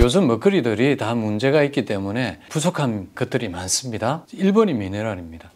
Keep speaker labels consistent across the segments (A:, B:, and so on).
A: 요즘 먹거리들이 뭐 다 문제가 있기 때문에 부족한 것들이 많습니다. 1번이 미네랄입니다.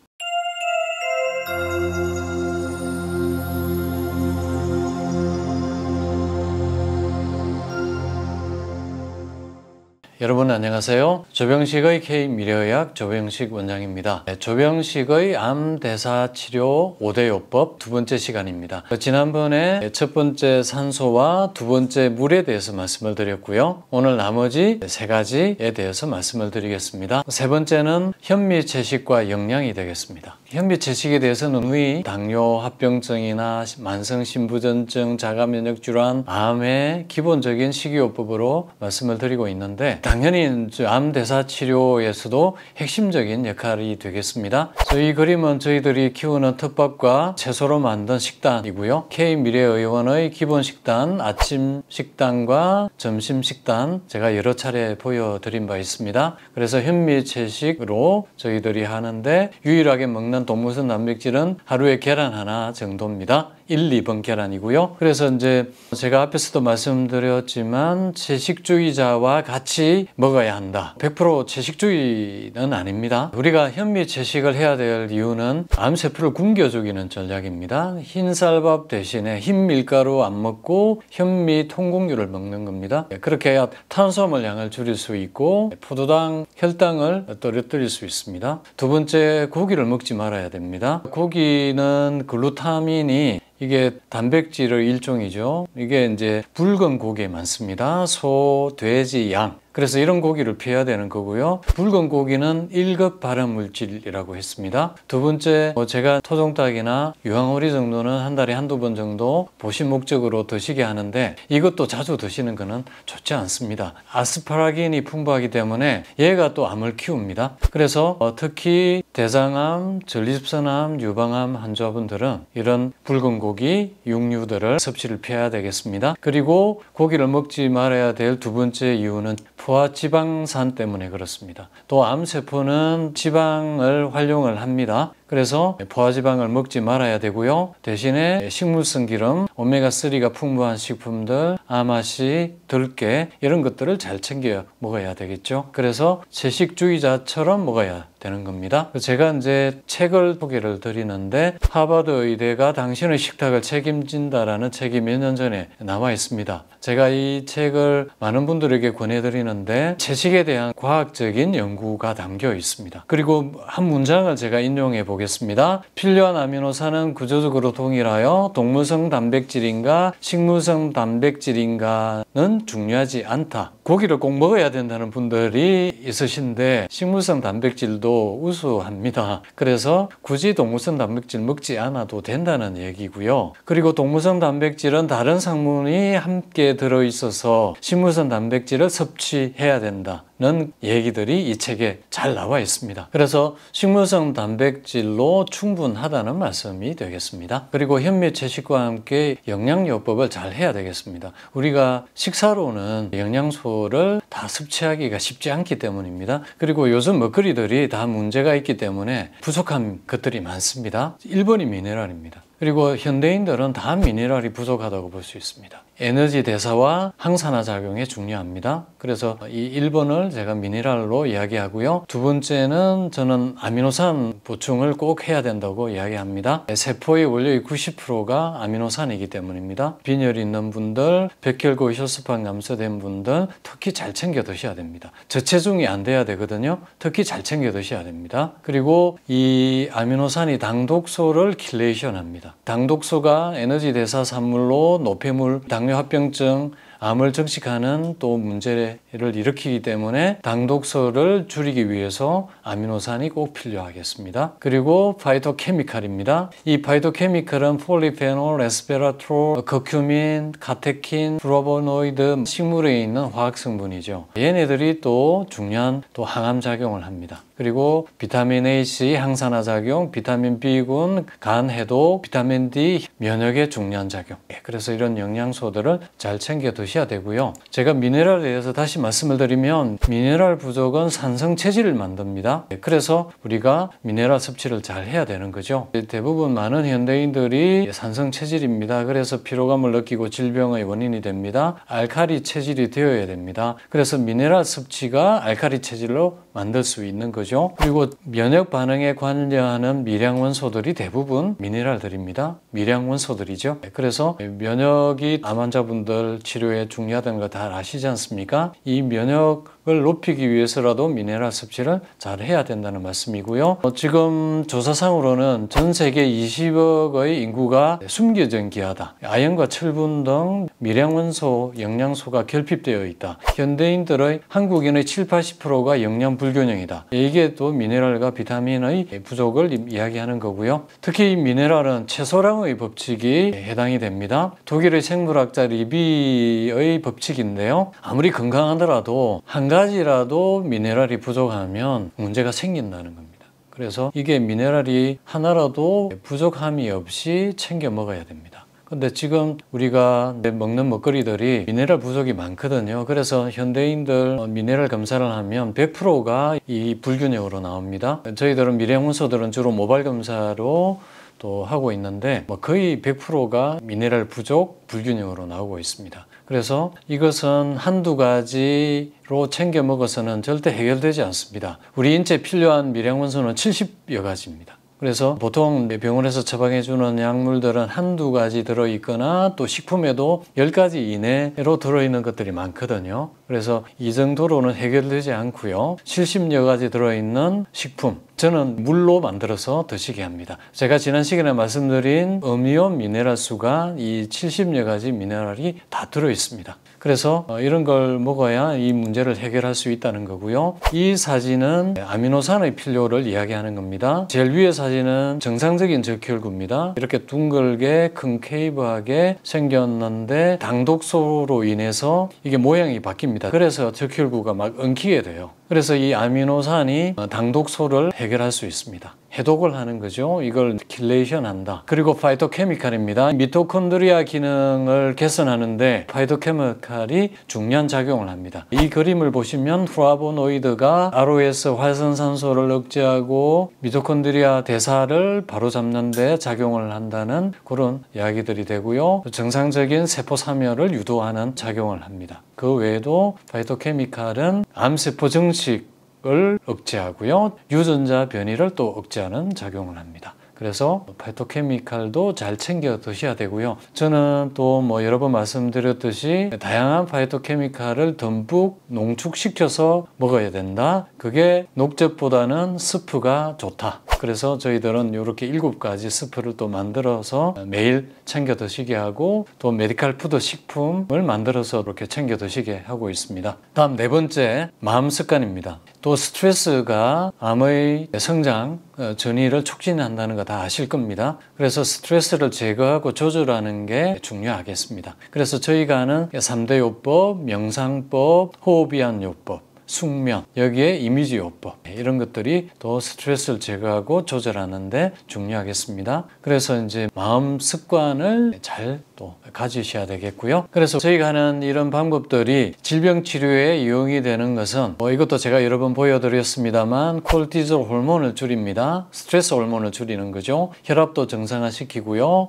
A: 여러분 안녕하세요. 조병식의 K미래의학 조병식 원장입니다. 네, 조병식의 암대사 치료 5대요법 두 번째 시간입니다. 지난번에 첫 번째 산소와 두 번째 물에 대해서 말씀을 드렸고요. 오늘 나머지 세 가지에 대해서 말씀을 드리겠습니다. 세 번째는 현미 채식과 영양이 되겠습니다. 현미 채식에 대해서는 위 당뇨 합병증이나 만성 신부전증, 자가 면역 질환, 암의 기본적인 식이요법으로 말씀을 드리고 있는데 당연히 암대사 치료에서도 핵심적인 역할이 되겠습니다. 저 그림은 저희들이 키우는 텃밭과 채소로 만든 식단이고요. K미래의원의 기본식단, 아침식단과 점심식단 제가 여러 차례 보여드린 바 있습니다. 그래서 현미 채식으로 저희들이 하는데 유일하게 먹는 동물성 단백질은 하루에 계란 하나 정도입니다. 1, 2번 계란이고요. 그래서 이제 제가 앞에서도 말씀드렸지만 채식주의자와 같이 먹어야 한다. 100% 채식주의는 아닙니다. 우리가 현미 채식을 해야 될 이유는 암세포를 굶겨 죽이는 전략입니다. 흰쌀밥 대신에 흰 밀가루 안 먹고 현미 통곡류를 먹는 겁니다. 예, 그렇게 해야 탄수화물 양을 줄일 수 있고 포도당 혈당을 떨어뜨릴 수 있습니다. 두 번째 고기를 먹지 말아야 됩니다. 고기는 글루타민이 이게 단백질의 일종이죠. 이게 이제 붉은 고기에 많습니다. 소, 돼지, 양. 그래서 이런 고기를 피해야 되는 거고요. 붉은 고기는 1급 발암 물질이라고 했습니다. 두 번째, 뭐 제가 토종닭이나 유황오리 정도는 한 달에 한두 번 정도 보신 목적으로 드시게 하는데 이것도 자주 드시는 거는 좋지 않습니다. 아스파라긴이 풍부하기 때문에 얘가 또 암을 키웁니다. 그래서 어, 특히 대장암, 전립선암, 유방암 환자분들은 이런 붉은 고기, 육류들을 섭취를 피해야 되겠습니다. 그리고 고기를 먹지 말아야 될 두 번째 이유는 부하 지방산 때문에 그렇습니다. 또 암세포는 지방을 활용을 합니다. 그래서 포화지방을 먹지 말아야 되고요. 대신에 식물성 기름, 오메가3가 풍부한 식품들, 아마씨, 들깨 이런 것들을 잘 챙겨 먹어야 되겠죠. 그래서 채식주의자처럼 먹어야 되는 겁니다. 제가 이제 책을 소개를 드리는데 하버드 의대가 당신의 식탁을 책임진다라는 책이 몇 년 전에 나와 있습니다. 제가 이 책을 많은 분들에게 권해드리는데 채식에 대한 과학적인 연구가 담겨 있습니다. 그리고 한 문장을 제가 인용해 보겠습니다. 보겠습니다. 필요한 아미노산은 구조적으로 동일하여 동물성 단백질인가 식물성 단백질인가는 중요하지 않다. 고기를 꼭 먹어야 된다는 분들이 있으신데 식물성 단백질도 우수합니다. 그래서 굳이 동물성 단백질 먹지 않아도 된다는 얘기고요. 그리고 동물성 단백질은 다른 성분이 함께 들어있어서 식물성 단백질을 섭취해야 된다. 는 얘기들이 이 책에 잘 나와 있습니다. 그래서 식물성 단백질로 충분하다는 말씀이 되겠습니다. 그리고 현미 채식과 함께 영양요법을 잘 해야 되겠습니다. 우리가 식사로는 영양소 정보를 다 섭취하기가 쉽지 않기 때문입니다. 그리고 요즘 먹거리들이 다 문제가 있기 때문에 부족한 것들이 많습니다. 1번이 미네랄입니다. 그리고 현대인들은 다 미네랄이 부족하다고 볼 수 있습니다. 에너지 대사와 항산화 작용에 중요합니다. 그래서 이 1번을 제가 미네랄로 이야기하고요. 두 번째는 저는 아미노산 보충을 꼭 해야 된다고 이야기합니다. 세포의 원료의 90%가 아미노산이기 때문입니다. 빈혈이 있는 분들, 백혈구 혈소판 감소된 분들 특히 잘 챙겨 드셔야 됩니다. 저체중이 안 돼야 되거든요. 특히 잘 챙겨 드셔야 됩니다. 그리고 이 아미노산이 당독소를 킬레이션합니다. 당독소가 에너지 대사 산물로 노폐물, 당뇨 합병증, 암을 증식하는 또 문제를 일으키기 때문에 당 독소를 줄이기 위해서 아미노산이 꼭 필요하겠습니다. 그리고 파이토케미칼입니다. 이 파이토케미칼은 폴리페놀, 레스베라트롤 거큐민, 카테킨, 플로보노이드 식물에 있는 화학 성분이죠. 얘네들이 또 중요한 또 항암 작용을 합니다. 그리고 비타민 AC 항산화 작용, 비타민 B군 간 해독, 비타민 D 면역에 중요한 작용. 예, 그래서 이런 영양소들을 잘 챙겨 드시 드셔야 되고요. 제가 미네랄에 대해서 다시 말씀을 드리면 미네랄 부족은 산성 체질을 만듭니다. 네, 그래서 우리가 미네랄 섭취를 잘 해야 되는 거죠. 네, 대부분 많은 현대인들이 산성 체질입니다. 그래서 피로감을 느끼고 질병의 원인이 됩니다. 알칼리 체질이 되어야 됩니다. 그래서 미네랄 섭취가 알칼리 체질로 만들 수 있는 거죠. 그리고 면역 반응에 관여하는 미량 원소들이 대부분 미네랄들입니다. 미량 원소들이죠. 네, 그래서 면역이 암 환자분들 치료에 중요하다는 거 다 아시지 않습니까? 이 면역을 높이기 위해서라도 미네랄 섭취를 잘 해야 된다는 말씀이고요. 어, 지금 조사상으로는 전 세계 20억의 인구가 숨겨진 기하다. 아연과 철분 등 미량원소, 영양소가 결핍되어 있다. 현대인들의 한국인의 7, 80%가 영양 불균형이다. 이게 또 미네랄과 비타민의 부족을 이야기하는 거고요. 특히 이 미네랄은 채소랑의 법칙이 해당이 됩니다. 독일의 생물학자 리비 의의 법칙인데요. 아무리 건강하더라도 한 가지라도 미네랄이 부족하면 문제가 생긴다는 겁니다. 그래서 이게 미네랄이 하나라도 부족함이 없이 챙겨 먹어야 됩니다. 근데 지금 우리가 먹는 먹거리들이 미네랄 부족이 많거든요. 그래서 현대인들 미네랄 검사를 하면 100%가 이 불균형으로 나옵니다. 저희들은 미래홍소들은 주로 모발 검사로 또 하고 있는데 뭐 거의 100%가 미네랄 부족 불균형으로 나오고 있습니다. 그래서 이것은 한두 가지로 챙겨 먹어서는 절대 해결되지 않습니다. 우리 인체에 필요한 미량원소는 70여 가지입니다. 그래서 보통 병원에서 처방해주는 약물들은 한두 가지 들어있거나 또 식품에도 1 0가지 이내로 들어있는 것들이 많거든요. 그래서 이 정도로는 해결되지 않고요. 70여 가지 들어있는 식품, 저는 물로 만들어서 드시게 합니다. 제가 지난 시간에 말씀드린 음이온 미네랄 수가 이 70여 가지 미네랄이 다 들어 있습니다. 그래서 어, 이런 걸 먹어야 이 문제를 해결할 수 있다는 거고요. 이 사진은 아미노산의 필요를 이야기하는 겁니다. 제일 위에 사진은 정상적인 적혈구입니다. 이렇게 둥글게 큰 케이브하게 생겼는데 당독소로 인해서 이게 모양이 바뀝니다. 그래서 적혈구가 막 엉키게 돼요. 그래서 이 아미노산이 어, 당독소를 해결할 수 있습니다. 해독을 하는 거죠. 이걸 킬레이션 한다. 그리고 파이토케미칼입니다. 미토콘드리아 기능을 개선하는데 파이토케미칼이 중요한 작용을 합니다. 이 그림을 보시면 플라보노이드가 ROS 활성산소를 억제하고 미토콘드리아 대사를 바로잡는 데 작용을 한다는 그런 이야기들이 되고요. 정상적인 세포 사멸을 유도하는 작용을 합니다. 그 외에도 파이토케미칼은 암세포 증식 을 억제하고요. 유전자 변이를 또 억제하는 작용을 합니다. 그래서 파이토케미칼도 잘 챙겨 드셔야 되고요. 저는 또 뭐 여러 번 말씀드렸듯이 다양한 파이토케미칼을 듬뿍 농축시켜서 먹어야 된다. 그게 녹즙보다는 스프가 좋다. 그래서 저희들은 이렇게 일곱 가지 스프를 또 만들어서 매일 챙겨 드시게 하고 또 메디칼 푸드 식품을 만들어서 이렇게 챙겨 드시게 하고 있습니다. 다음 네 번째 마음 습관입니다. 또 스트레스가 암의 성장 어, 전이를 촉진한다는 거 다 아실 겁니다. 그래서 스트레스를 제거하고 조절하는 게 중요하겠습니다. 그래서 저희가 하는 3대 요법, 명상법, 호흡이한 요법 숙면, 여기에 이미지 요법 네, 이런 것들이 또 스트레스를 제거하고 조절하는데 중요하겠습니다. 그래서 이제 마음 습관을 잘 또 가지셔야 되겠고요. 그래서 저희가 하는 이런 방법들이 질병 치료에 이용이 되는 것은 뭐 이것도 제가 여러 번 보여드렸습니다만 콜티졸 호르몬을 줄입니다. 스트레스 호르몬을 줄이는 거죠. 혈압도 정상화시키고요.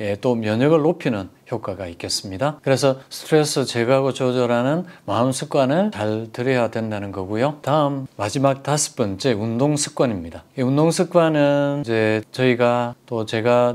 A: 예, 또 면역을 높이는 효과가 있겠습니다. 그래서 스트레스 제거하고 조절하는 마음 습관을 잘 들여야 된다는 거고요. 다음 마지막 다섯 번째 운동 습관입니다. 이 운동 습관은 이제 저희가 또 제가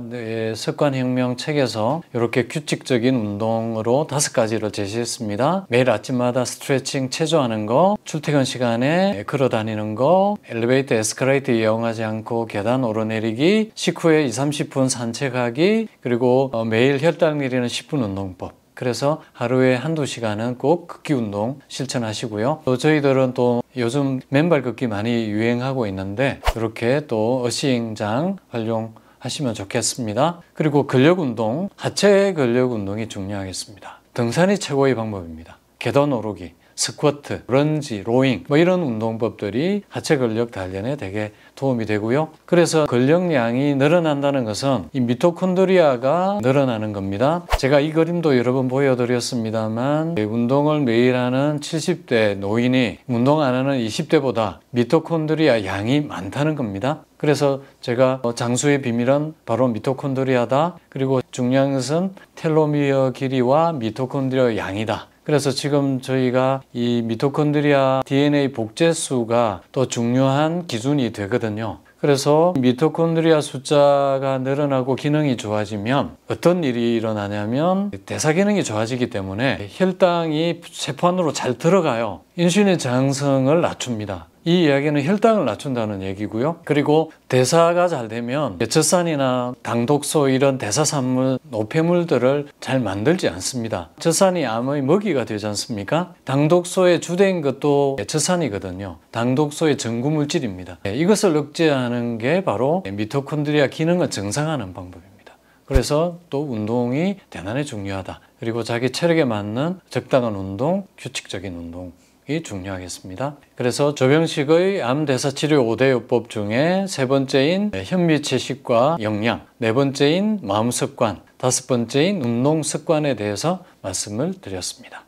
A: 습관 혁명 책에서 이렇게 규칙적인 운동으로 다섯 가지를 제시했습니다. 매일 아침마다 스트레칭 체조하는 거, 출퇴근 시간에 걸어다니는 거, 엘리베이터 에스컬레이터 이용하지 않고 계단 오르내리기, 식후에 20, 30분 산책하기, 그리고 어, 매일 혈당 내리는 있는 10분 운동법 그래서 하루에 한두 시간은 꼭극기 운동 실천하시고요. 또 저희들은 또 요즘 맨발 걷기 많이 유행하고 있는데 그렇게또 어시행장 활용하시면 좋겠습니다. 그리고 근력 운동, 하체 근력 운동이 중요하겠습니다. 등산이 최고의 방법입니다. 계단 오르기, 스쿼트, 런지, 로잉 뭐 이런 운동법들이 하체 근력 단련에 되게 도움이 되고요. 그래서 근력량이 늘어난다는 것은 이 미토콘드리아가 늘어나는 겁니다. 제가 이 그림도 여러 번 보여드렸습니다만 운동을 매일 하는 70대 노인이 운동 안 하는 20대보다 미토콘드리아 양이 많다는 겁니다. 그래서 제가 어, 장수의 비밀은 바로 미토콘드리아다. 그리고 중량한 것은 텔로미어 길이와 미토콘드리아 양이다. 그래서 지금 저희가 이 미토콘드리아 DNA 복제수가 또 중요한 기준이 되거든요. 그래서 미토콘드리아 숫자가 늘어나고 기능이 좋아지면 어떤 일이 일어나냐면 대사 기능이 좋아지기 때문에 혈당이 세포 안으로 잘 들어가요. 인슐린 저항성을 낮춥니다. 이 이야기는 혈당을 낮춘다는 얘기고요. 그리고 대사가 잘 되면 젖산이나 당독소 이런 대사산물, 노폐물들을 잘 만들지 않습니다. 젖산이 암의 먹이가 되지 않습니까? 당독소의 주된 것도 젖산이거든요. 당독소의 전구물질입니다. 예, 이것을 억제하는 게 바로 미토콘드리아 기능을 정상화하는 방법입니다. 그래서 또 운동이 대단히 중요하다. 그리고 자기 체력에 맞는 적당한 운동, 규칙적인 운동 이 중요하겠습니다. 그래서 조병식의 암대사치료 5대 요법 중에 세 번째인 현미채식과 영양, 네 번째인 마음습관, 다섯 번째인 운동습관에 대해서 말씀을 드렸습니다.